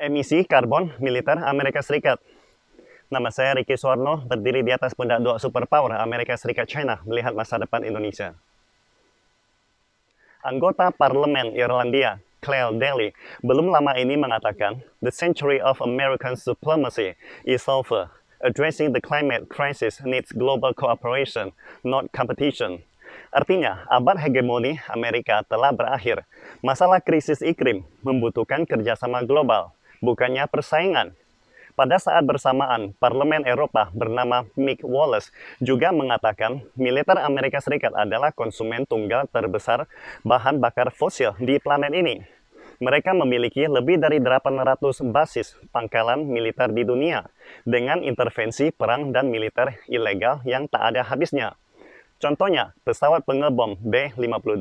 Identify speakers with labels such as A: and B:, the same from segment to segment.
A: emisi karbon militer Amerika Serikat. Nama saya Ricky Suwarno, berdiri di atas pundak dua superpower Amerika Serikat China melihat masa depan Indonesia. Anggota Parlemen Irlandia, Claire Daly, belum lama ini mengatakan, The century of American supremacy is over. Addressing the climate crisis needs global cooperation, not competition. Artinya, abad hegemoni Amerika telah berakhir. Masalah krisis iklim membutuhkan kerjasama global bukannya persaingan. Pada saat bersamaan, Parlemen Eropa bernama Mick Wallace juga mengatakan militer Amerika Serikat adalah konsumen tunggal terbesar bahan bakar fosil di planet ini. Mereka memiliki lebih dari 800 basis pangkalan militer di dunia dengan intervensi perang dan militer ilegal yang tak ada habisnya. Contohnya, pesawat pengebom B-52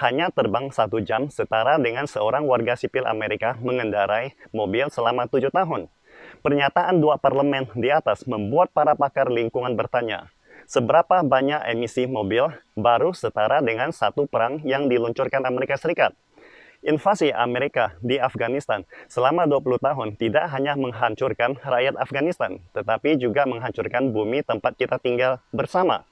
A: hanya terbang satu jam setara dengan seorang warga sipil Amerika mengendarai mobil selama tujuh tahun. Pernyataan dua parlemen di atas membuat para pakar lingkungan bertanya, seberapa banyak emisi mobil baru setara dengan satu perang yang diluncurkan Amerika Serikat? Invasi Amerika di Afghanistan selama 20 tahun tidak hanya menghancurkan rakyat Afghanistan, tetapi juga menghancurkan bumi tempat kita tinggal bersama.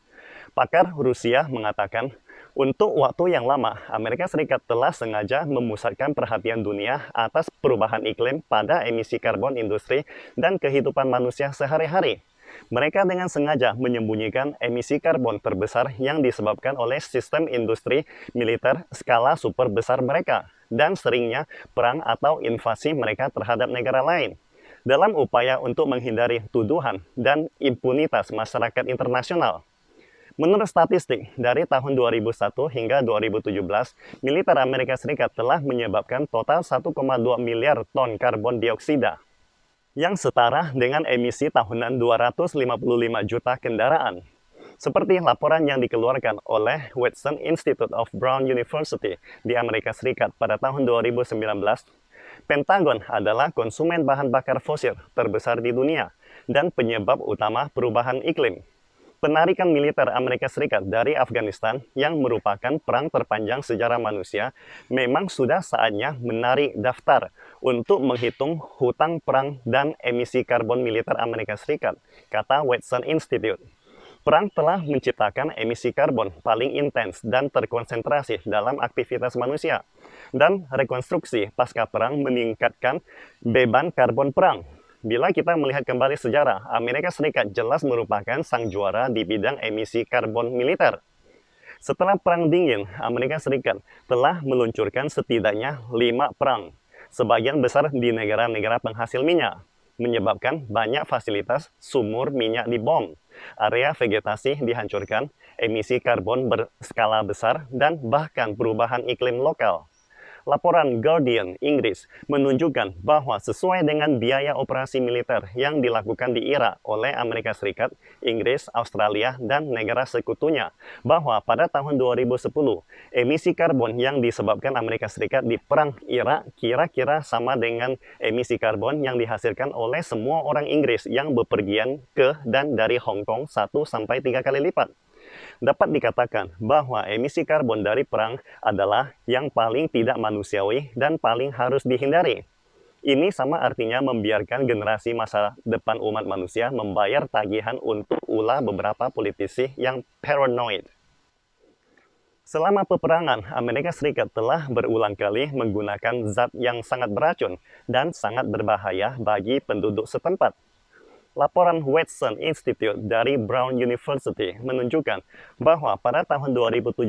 A: Pakar Rusia mengatakan, untuk waktu yang lama, Amerika Serikat telah sengaja memusatkan perhatian dunia atas perubahan iklim pada emisi karbon industri dan kehidupan manusia sehari-hari. Mereka dengan sengaja menyembunyikan emisi karbon terbesar yang disebabkan oleh sistem industri militer skala super besar mereka dan seringnya perang atau invasi mereka terhadap negara lain dalam upaya untuk menghindari tuduhan dan impunitas masyarakat internasional. Menurut statistik, dari tahun 2001 hingga 2017, militer Amerika Serikat telah menyebabkan total 1,2 miliar ton karbon dioksida yang setara dengan emisi tahunan 255 juta kendaraan. Seperti laporan yang dikeluarkan oleh Watson Institute of Brown University di Amerika Serikat pada tahun 2019, Pentagon adalah konsumen bahan bakar fosil terbesar di dunia dan penyebab utama perubahan iklim penarikan militer Amerika Serikat dari Afghanistan yang merupakan perang terpanjang sejarah manusia, memang sudah saatnya menarik daftar untuk menghitung hutang perang dan emisi karbon militer Amerika Serikat, kata Watson Institute. Perang telah menciptakan emisi karbon paling intens dan terkonsentrasi dalam aktivitas manusia. Dan rekonstruksi pasca perang meningkatkan beban karbon perang Bila kita melihat kembali sejarah, Amerika Serikat jelas merupakan sang juara di bidang emisi karbon militer. Setelah Perang Dingin, Amerika Serikat telah meluncurkan setidaknya lima perang, sebagian besar di negara-negara penghasil minyak, menyebabkan banyak fasilitas sumur minyak dibom, area vegetasi dihancurkan, emisi karbon berskala besar, dan bahkan perubahan iklim lokal. Laporan Guardian Inggris menunjukkan bahwa sesuai dengan biaya operasi militer yang dilakukan di Irak oleh Amerika Serikat, Inggris, Australia, dan negara sekutunya, bahwa pada tahun 2010, emisi karbon yang disebabkan Amerika Serikat di Perang Irak kira-kira sama dengan emisi karbon yang dihasilkan oleh semua orang Inggris yang bepergian ke dan dari Hong Kong satu sampai tiga kali lipat dapat dikatakan bahwa emisi karbon dari perang adalah yang paling tidak manusiawi dan paling harus dihindari. Ini sama artinya membiarkan generasi masa depan umat manusia membayar tagihan untuk ulah beberapa politisi yang paranoid. Selama peperangan, Amerika Serikat telah berulang kali menggunakan zat yang sangat beracun dan sangat berbahaya bagi penduduk setempat, Laporan Watson Institute dari Brown University menunjukkan bahwa pada tahun 2017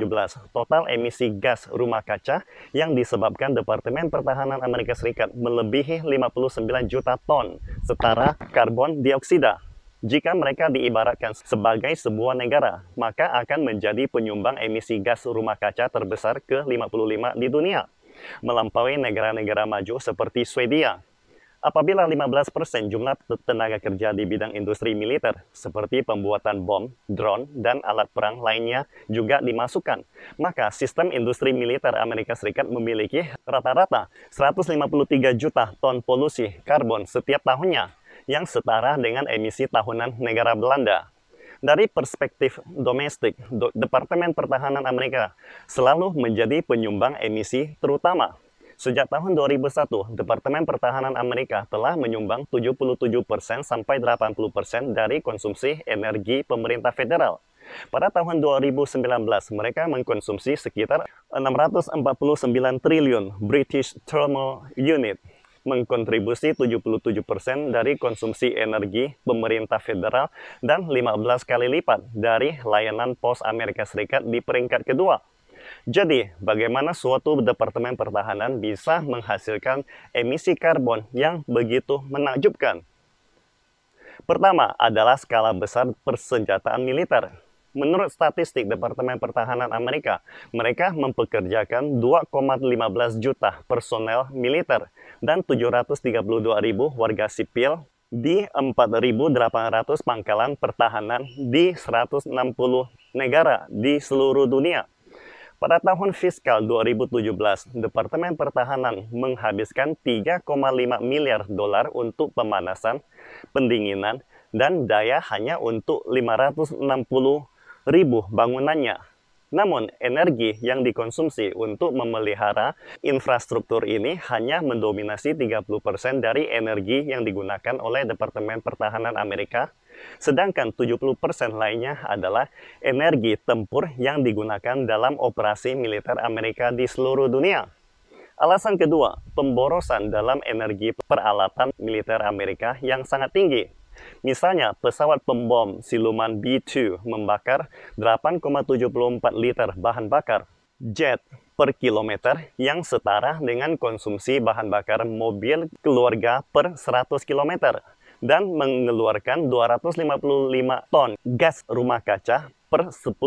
A: total emisi gas rumah kaca yang disebabkan Departemen Pertahanan Amerika Serikat melebihi 59 juta ton setara karbon dioksida. Jika mereka diibaratkan sebagai sebuah negara, maka akan menjadi penyumbang emisi gas rumah kaca terbesar ke-55 di dunia, melampaui negara-negara maju seperti Swedia, Apabila 15% jumlah tenaga kerja di bidang industri militer seperti pembuatan bom, drone, dan alat perang lainnya juga dimasukkan, maka sistem industri militer Amerika Serikat memiliki rata-rata 153 juta ton polusi karbon setiap tahunnya yang setara dengan emisi tahunan negara Belanda. Dari perspektif domestik, Departemen Pertahanan Amerika selalu menjadi penyumbang emisi terutama Sejak tahun 2001, Departemen Pertahanan Amerika telah menyumbang 77% sampai 80% dari konsumsi energi pemerintah federal. Pada tahun 2019, mereka mengkonsumsi sekitar 649 triliun British Thermal Unit, mengkontribusi 77% dari konsumsi energi pemerintah federal dan 15 kali lipat dari layanan pos Amerika Serikat di peringkat kedua. Jadi, bagaimana suatu Departemen Pertahanan bisa menghasilkan emisi karbon yang begitu menakjubkan? Pertama adalah skala besar persenjataan militer. Menurut statistik Departemen Pertahanan Amerika, mereka mempekerjakan 2,15 juta personel militer dan 732 ribu warga sipil di 4.800 pangkalan pertahanan di 160 negara di seluruh dunia. Pada tahun fiskal 2017, Departemen Pertahanan menghabiskan 3,5 miliar dolar untuk pemanasan, pendinginan, dan daya hanya untuk 560 ribu bangunannya. Namun, energi yang dikonsumsi untuk memelihara infrastruktur ini hanya mendominasi 30% dari energi yang digunakan oleh Departemen Pertahanan Amerika Sedangkan 70% lainnya adalah energi tempur yang digunakan dalam operasi militer Amerika di seluruh dunia. Alasan kedua, pemborosan dalam energi peralatan militer Amerika yang sangat tinggi. Misalnya, pesawat pembom siluman B-2 membakar 8,74 liter bahan bakar. Jet per kilometer yang setara dengan konsumsi bahan bakar mobil keluarga per 100 kilometer dan mengeluarkan 255 ton gas rumah kaca per 10.000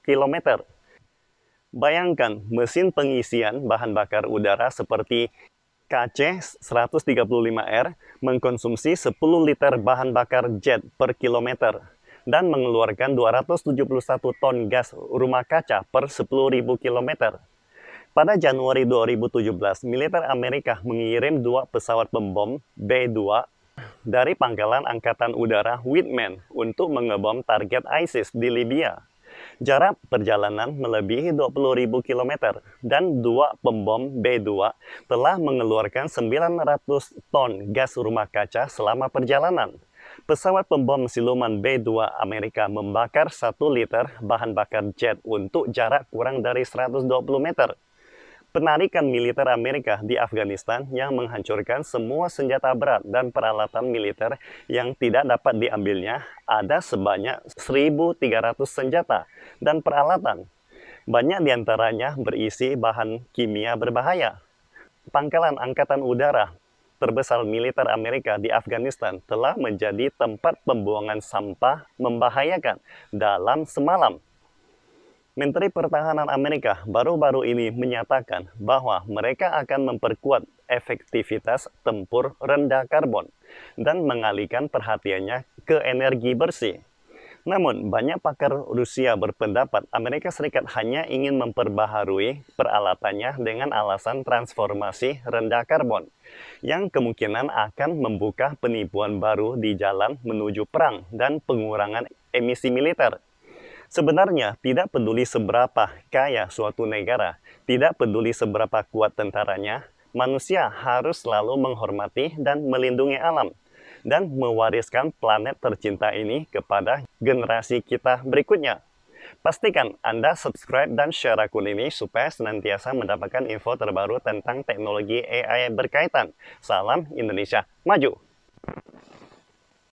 A: km. Bayangkan mesin pengisian bahan bakar udara seperti KC-135R mengkonsumsi 10 liter bahan bakar jet per kilometer dan mengeluarkan 271 ton gas rumah kaca per 10.000 km. Pada Januari 2017, militer Amerika mengirim dua pesawat pembom B-2 dari Pangkalan Angkatan Udara Whitman untuk mengebom target ISIS di Libya. Jarak perjalanan melebihi 20.000 km dan dua pembom B-2 telah mengeluarkan 900 ton gas rumah kaca selama perjalanan. Pesawat pembom siluman B-2 Amerika membakar 1 liter bahan bakar jet untuk jarak kurang dari 120 meter penarikan militer Amerika di Afghanistan yang menghancurkan semua senjata berat dan peralatan militer yang tidak dapat diambilnya ada sebanyak 1.300 senjata dan peralatan. Banyak diantaranya berisi bahan kimia berbahaya. Pangkalan Angkatan Udara terbesar militer Amerika di Afghanistan telah menjadi tempat pembuangan sampah membahayakan dalam semalam Menteri Pertahanan Amerika baru-baru ini menyatakan bahwa mereka akan memperkuat efektivitas tempur rendah karbon dan mengalihkan perhatiannya ke energi bersih. Namun, banyak pakar Rusia berpendapat Amerika Serikat hanya ingin memperbaharui peralatannya dengan alasan transformasi rendah karbon, yang kemungkinan akan membuka penipuan baru di jalan menuju perang dan pengurangan emisi militer. Sebenarnya tidak peduli seberapa kaya suatu negara, tidak peduli seberapa kuat tentaranya, manusia harus selalu menghormati dan melindungi alam dan mewariskan planet tercinta ini kepada generasi kita berikutnya. Pastikan Anda subscribe dan share akun ini supaya senantiasa mendapatkan info terbaru tentang teknologi AI berkaitan. Salam Indonesia Maju!